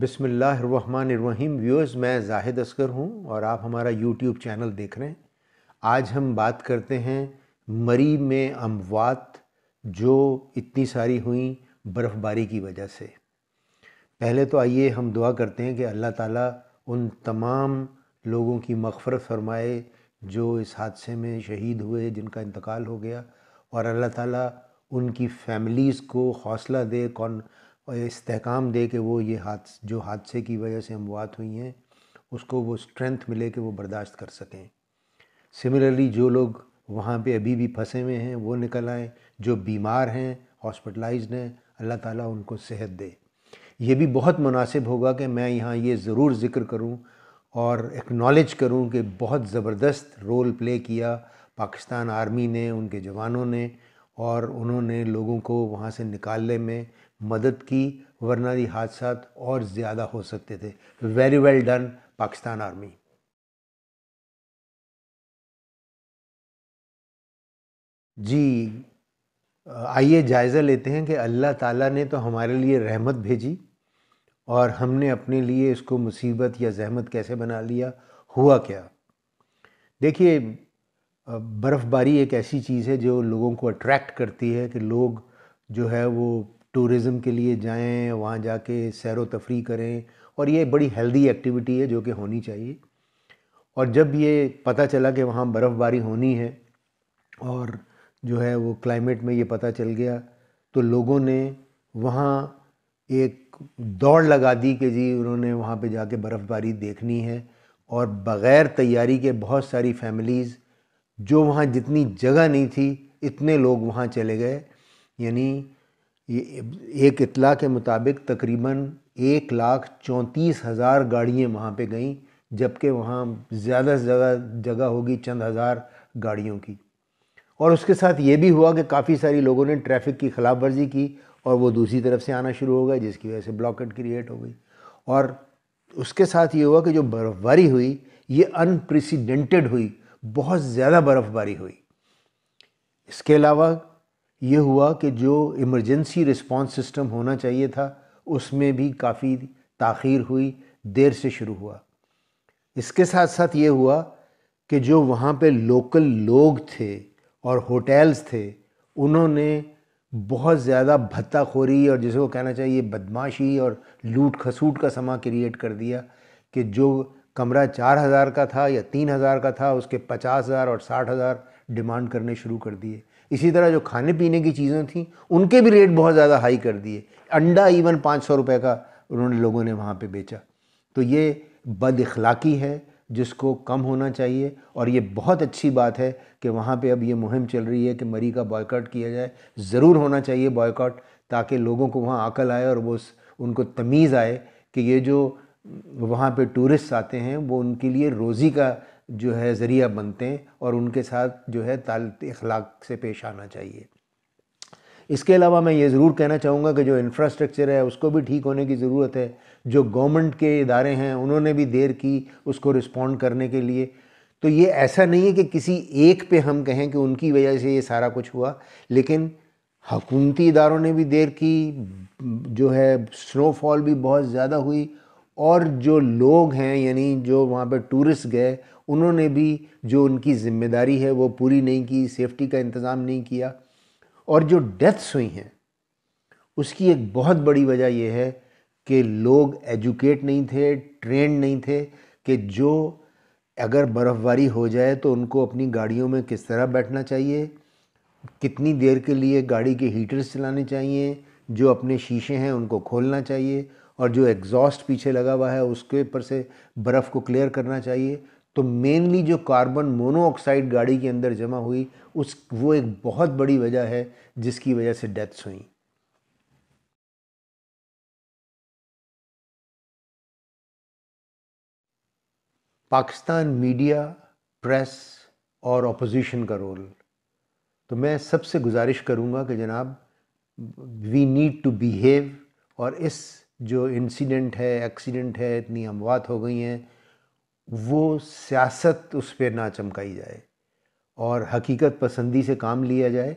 बिसमीम व्यूअर्स मैं जाहिद असगर हूँ और आप हमारा यूट्यूब चैनल देख रहे हैं आज हम बात करते हैं मरी में अमवात जो इतनी सारी हुई बर्फ़बारी की वजह से पहले तो आइए हम दुआ करते हैं कि अल्लाह ताला उन तमाम लोगों की मगफरत फरमाए जो इस हादसे में शहीद हुए जिनका इंतकाल हो गया और अल्लाह ताला उनकी फैमिलीज़ को हौसला दे कौन इस्तेकाम दे के वो ये हाथ जो हादसे की वजह से अमवात हुई हैं उसको वो स्ट्रेंथ मिले कि वो बर्दाश्त कर सकें सिमिलरली जो लोग वहाँ पे अभी भी फंसे हुए हैं वो निकल आए जो बीमार हैं हॉस्पिटलाइज हैं अल्लाह ताला उनको सेहत दे ये भी बहुत मुनासिब होगा कि मैं यहाँ ये ज़रूर ज़िक्र करूँ और एक्नॉलेज करूँ कि बहुत ज़बरदस्त रोल प्ले किया पाकिस्तान आर्मी ने उनके जवानों ने और उन्होंने लोगों को वहाँ से निकालने में मदद की वरना ये हादसा और ज़्यादा हो सकते थे very well done Pakistan army जी आइए जायज़ा लेते हैं कि अल्लाह ताला ने तो हमारे लिए रहमत भेजी और हमने अपने लिए इसको मुसीबत या जहमत कैसे बना लिया हुआ क्या देखिए बर्फ़बारी एक ऐसी चीज़ है जो लोगों को अट्रैक्ट करती है कि लोग जो है वो टूरिज़म के लिए जाएं वहाँ जाके सैर तफरी करें और ये बड़ी हेल्दी एक्टिविटी है जो कि होनी चाहिए और जब ये पता चला कि वहाँ बर्फ़बारी होनी है और जो है वो क्लाइमेट में ये पता चल गया तो लोगों ने वहाँ एक दौड़ लगा दी कि जी उन्होंने वहाँ पे जाके बर्फ़बारी देखनी है और बग़ैर तैयारी के बहुत सारी फैमिलीज़ जो वहाँ जितनी जगह नहीं थी इतने लोग वहाँ चले गए यानी एक इतला के मुताबिक तकरीबन एक लाख चौंतीस हज़ार गाड़ियाँ वहाँ पर गईं जबकि वहाँ ज़्यादा से ज़्यादा जगह होगी चंद हज़ार गाड़ियों की और उसके साथ ये भी हुआ कि काफ़ी सारी लोगों ने ट्रैफिक की ख़िलाफ़ वर्जी की और वो दूसरी तरफ से आना शुरू हो गए जिसकी वजह से ब्लॉकेट क्रिएट हो गई और उसके साथ ये हुआ कि जो बर्फ़बारी हुई ये अनप्रेसिडेंटेड हुई बहुत ज़्यादा बर्फ़बारी हुई इसके अलावा ये हुआ कि जो इमरजेंसी रिस्पॉन्स सिस्टम होना चाहिए था उसमें भी काफ़ी ताखीर हुई देर से शुरू हुआ इसके साथ साथ ये हुआ कि जो वहाँ पे लोकल लोग थे और होटल्स थे उन्होंने बहुत ज़्यादा भत्ताखोरी और जिसे वो कहना चाहिए बदमाशी और लूट खसूट का समा क्रिएट कर दिया कि जो कमरा चार हज़ार का था या तीन हज़ार का था उसके पचास हज़ार और साठ हज़ार डिमांड करने शुरू कर दिए इसी तरह जो खाने पीने की चीज़ें थी उनके भी रेट बहुत ज़्यादा हाई कर दिए अंडा इवन पाँच सौ रुपये का उन्होंने लोगों ने वहाँ पे बेचा तो ये बद अखलाक़ी है जिसको कम होना चाहिए और ये बहुत अच्छी बात है कि वहाँ पे अब ये मुहिम चल रही है कि मरी का बॉयकॉट किया जाए ज़रूर होना चाहिए बॉयकॉट ताकि लोगों को वहाँ अक़ल आए और वो उनको तमीज़ आए कि ये जो वहाँ पे टूरिस्ट आते हैं वो उनके लिए रोज़ी का जो है ज़रिया बनते हैं और उनके साथ जो है ताल अखलाक से पेश आना चाहिए इसके अलावा मैं ये ज़रूर कहना चाहूँगा कि जो इंफ्रास्ट्रक्चर है उसको भी ठीक होने की ज़रूरत है जो गवर्नमेंट के इदारे हैं उन्होंने भी देर की उसको रिस्पॉन्ड करने के लिए तो ये ऐसा नहीं है कि किसी एक पे हम कहें कि उनकी वजह से ये सारा कुछ हुआ लेकिन हकूमती इदारों ने भी देर की जो है स्नोफॉल भी बहुत ज़्यादा हुई और जो लोग हैं यानी जो वहाँ पर टूरिस्ट गए उन्होंने भी जो उनकी ज़िम्मेदारी है वो पूरी नहीं की सेफ्टी का इंतज़ाम नहीं किया और जो डेथ्स हुई हैं उसकी एक बहुत बड़ी वजह यह है कि लोग एजुकेट नहीं थे ट्रेंड नहीं थे कि जो अगर बर्फ़बारी हो जाए तो उनको अपनी गाड़ियों में किस तरह बैठना चाहिए कितनी देर के लिए गाड़ी के हीटर्स चलाने चाहिए जो अपने शीशे हैं उनको खोलना चाहिए और जो एग्जॉस्ट पीछे लगा हुआ है उसके ऊपर से बर्फ़ को क्लियर करना चाहिए तो मेनली जो कार्बन मोनोऑक्साइड गाड़ी के अंदर जमा हुई उस वो एक बहुत बड़ी वजह है जिसकी वजह से डेथ्स हुई पाकिस्तान मीडिया प्रेस और अपोजिशन का रोल तो मैं सबसे गुजारिश करूंगा कि जनाब वी नीड टू बिहेव और इस जो इंसिडेंट है एक्सीडेंट है इतनी अमवात हो गई हैं वो सियासत उस पर ना चमकाई जाए और हकीकत पसंदी से काम लिया जाए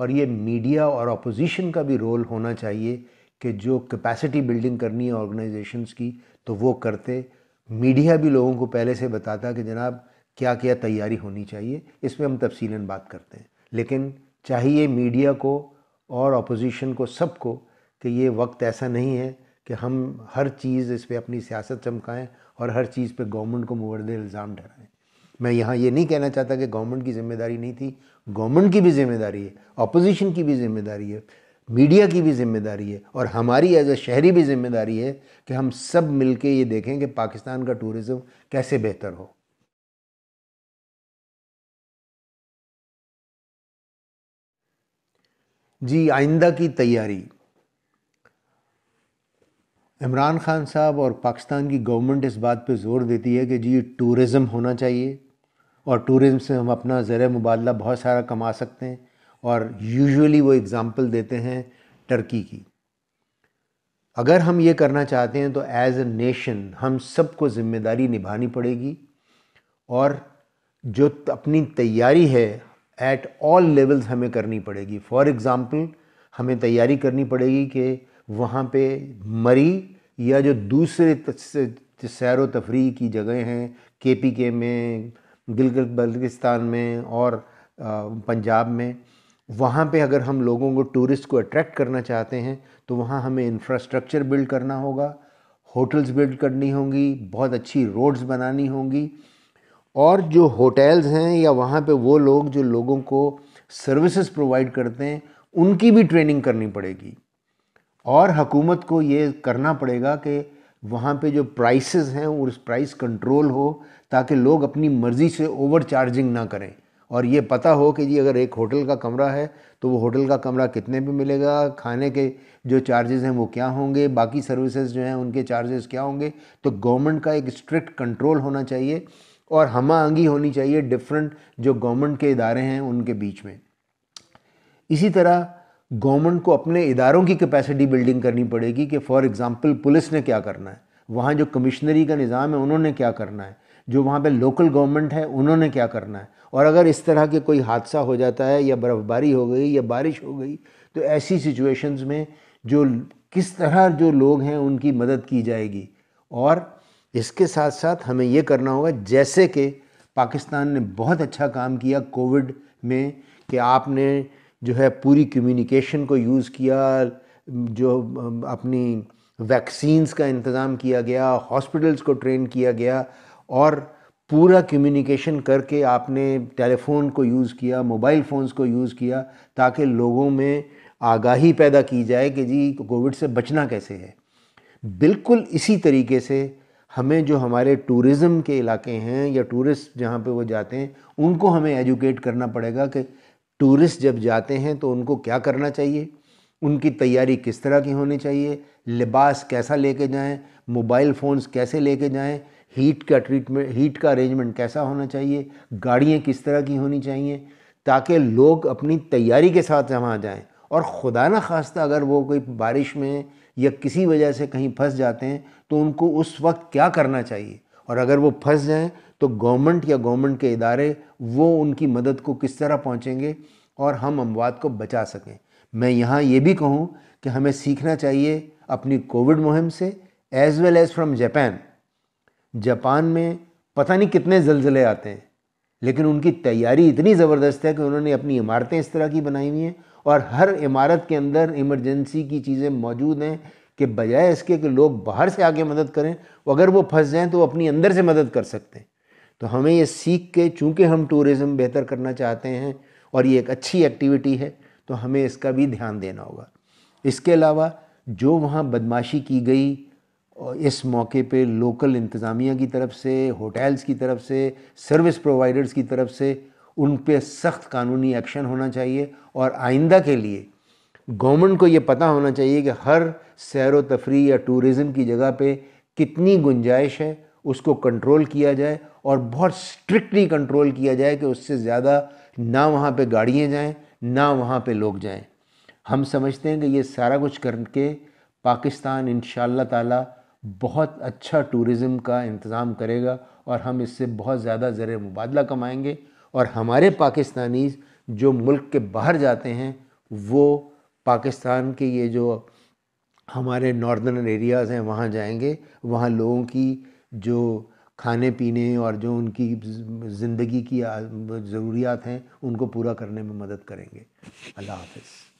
और ये मीडिया और अपोजिशन का भी रोल होना चाहिए कि जो कैपेसिटी बिल्डिंग करनी है ऑर्गेनाइजेशंस की तो वो करते मीडिया भी लोगों को पहले से बताता कि जनाब क्या क्या तैयारी होनी चाहिए इस पर हम तफसीला बात करते हैं लेकिन चाहिए मीडिया को और अपोजिशन को सबको कि ये वक्त ऐसा नहीं है कि हम हर चीज़ इस पर अपनी सियासत चमकाएँ और हर चीज़ पर गवर्नमेंट को मुवर्द इल्ज़ाम ठहराएँ मैं यहाँ ये नहीं कहना चाहता कि गवर्नमेंट की जिम्मेदारी नहीं थी गवर्नमेंट की भी जिम्मेदारी है अपोजिशन की भी जिम्मेदारी है मीडिया की भी जिम्मेदारी है और हमारी एज ए शहरी भी जिम्मेदारी है कि हम सब मिल के ये देखें कि पाकिस्तान का टूरिज़म कैसे बेहतर हो जी आइंदा की तैयारी इमरान खान साहब और पाकिस्तान की गवर्नमेंट इस बात पे ज़ोर देती है कि जी टूरिज़म होना चाहिए और टूरिज़म से हम अपना ज़र मुबादला बहुत सारा कमा सकते हैं और यूजुअली वो एग्ज़ाम्पल देते हैं टर्की की अगर हम ये करना चाहते हैं तो एज़ ए नेशन हम सबको ज़िम्मेदारी निभानी पड़ेगी और जो अपनी तैयारी है एट ऑल लेवल्स हमें करनी पड़ेगी फॉर एग्ज़ाम्पल हमें तैयारी करनी पड़ेगी कि वहाँ पे मरी या जो दूसरे सैर व तफरी की जगह हैं के पी के में गिलगित बल्तिस्तान में और पंजाब में वहाँ पे अगर हम लोगों को टूरिस्ट को अट्रैक्ट करना चाहते हैं तो वहाँ हमें इंफ्रास्ट्रक्चर बिल्ड करना होगा होटल्स बिल्ड करनी होंगी बहुत अच्छी रोड्स बनानी होंगी और जो होटल्स हैं या वहाँ पे वो लोग जो लोगों को सर्विसेज प्रोवाइड करते हैं उनकी भी ट्रेनिंग करनी पड़ेगी और हकूमत को ये करना पड़ेगा कि वहाँ पे जो प्राइसेस हैं उस प्राइस कंट्रोल हो ताकि लोग अपनी मर्ज़ी से ओवर चार्जिंग ना करें और ये पता हो कि जी अगर एक होटल का कमरा है तो वो होटल का कमरा कितने पे मिलेगा खाने के जो चार्जेस हैं वो क्या होंगे बाकी सर्विसेज जो हैं उनके चार्जेस क्या होंगे तो गवर्नमेंट का एक स्ट्रिक्ट कंट्रोल होना चाहिए और हम आंगी होनी चाहिए डिफरेंट जो गवर्नमेंट के इदारे हैं उनके बीच में इसी तरह गवर्नमेंट को अपने इदारों की कैपेसिटी बिल्डिंग करनी पड़ेगी कि फ़ॉर एग्ज़ाम्पल पुलिस ने क्या करना है वहाँ जो कमिश्नरी का निज़ाम है उन्होंने क्या करना है जो वहाँ पे लोकल गवर्नमेंट है उन्होंने क्या करना है और अगर इस तरह के कोई हादसा हो जाता है या बर्फ़बारी हो गई या बारिश हो गई तो ऐसी सिचुएशंस में जो किस तरह जो लोग हैं उनकी मदद की जाएगी और इसके साथ साथ हमें ये करना होगा जैसे कि पाकिस्तान ने बहुत अच्छा काम किया कोविड में कि आपने जो है पूरी कम्युनिकेशन को यूज़ किया जो अपनी वैक्सीन्स का इंतज़ाम किया गया हॉस्पिटल्स को ट्रेन किया गया और पूरा कम्युनिकेशन करके आपने टेलीफोन को यूज़ किया मोबाइल फ़ोन्स को यूज़ किया ताकि लोगों में आगाही पैदा की जाए कि जी कोविड से बचना कैसे है बिल्कुल इसी तरीके से हमें जो हमारे टूरिज़म के इलाके हैं या टूरिस्ट जहाँ पे वो जाते हैं उनको हमें एजुकेट करना पड़ेगा कि टूरिस्ट जब जाते हैं तो उनको क्या करना चाहिए उनकी तैयारी किस तरह की होनी चाहिए लिबास कैसा लेके जाएं मोबाइल फ़ोन्स कैसे लेके जाएं हीट का ट्रीटमेंट हीट का अरेंजमेंट कैसा होना चाहिए गाड़ियाँ किस तरह की होनी चाहिए ताकि लोग अपनी तैयारी के साथ वहाँ जाएँ और खुदा न खास्ता अगर वो कोई बारिश में या किसी वजह से कहीं फंस जाते हैं तो उनको उस वक्त क्या करना चाहिए और अगर वो फंस जाएँ तो गवर्नमेंट या गवर्नमेंट के इदारे वो उनकी मदद को किस तरह पहुँचेंगे और हम अमवात को बचा सकें मैं यहाँ ये भी कहूँ कि हमें सीखना चाहिए अपनी कोविड मुहिम से as well as from Japan Japan में पता नहीं कितने ज़लजले आते हैं लेकिन उनकी तैयारी इतनी ज़बरदस्त है कि उन्होंने अपनी इमारतें इस तरह की बनाई हुई हैं और हर इमारत के अंदर इमरजेंसी की चीज़ें मौजूद हैं कि बजाय इसके कि लोग बाहर से आके मदद करें अगर वो फंस जाएं तो वो अपनी अंदर से मदद कर सकते हैं तो हमें ये सीख के चूँकि हम टूरिज़्म बेहतर करना चाहते हैं और ये एक अच्छी एक्टिविटी है तो हमें इसका भी ध्यान देना होगा इसके अलावा जो वहाँ बदमाशी की गई और इस मौके पे लोकल इंतज़ामिया की तरफ से होटल्स की तरफ से सर्विस प्रोवाइडर्स की तरफ से उन पर सख्त कानूनी एक्शन होना चाहिए और आइंदा के लिए गवर्नमेंट को ये पता होना चाहिए कि हर सैर तफरी या टूरिज़म की जगह पे कितनी गुंजाइश है उसको कंट्रोल किया जाए और बहुत स्ट्रिक्टली कंट्रोल किया जाए कि उससे ज़्यादा ना वहाँ पे गाड़ियाँ जाएं ना वहाँ पे लोग जाएं हम समझते हैं कि ये सारा कुछ करके पाकिस्तान इन ताला बहुत अच्छा टूरिज़म का इंतज़ाम करेगा और हम इससे बहुत ज़्यादा ज़र मुबादला कमाएँगे और हमारे पाकिस्तानी जो मुल्क के बाहर जाते हैं वो पाकिस्तान के ये जो हमारे नॉर्दर्न एरियाज़ हैं वहाँ जाएंगे वहाँ लोगों की जो खाने पीने और जो उनकी ज़िंदगी की ज़रूरियात हैं उनको पूरा करने में मदद करेंगे अल्लाह हाफिज़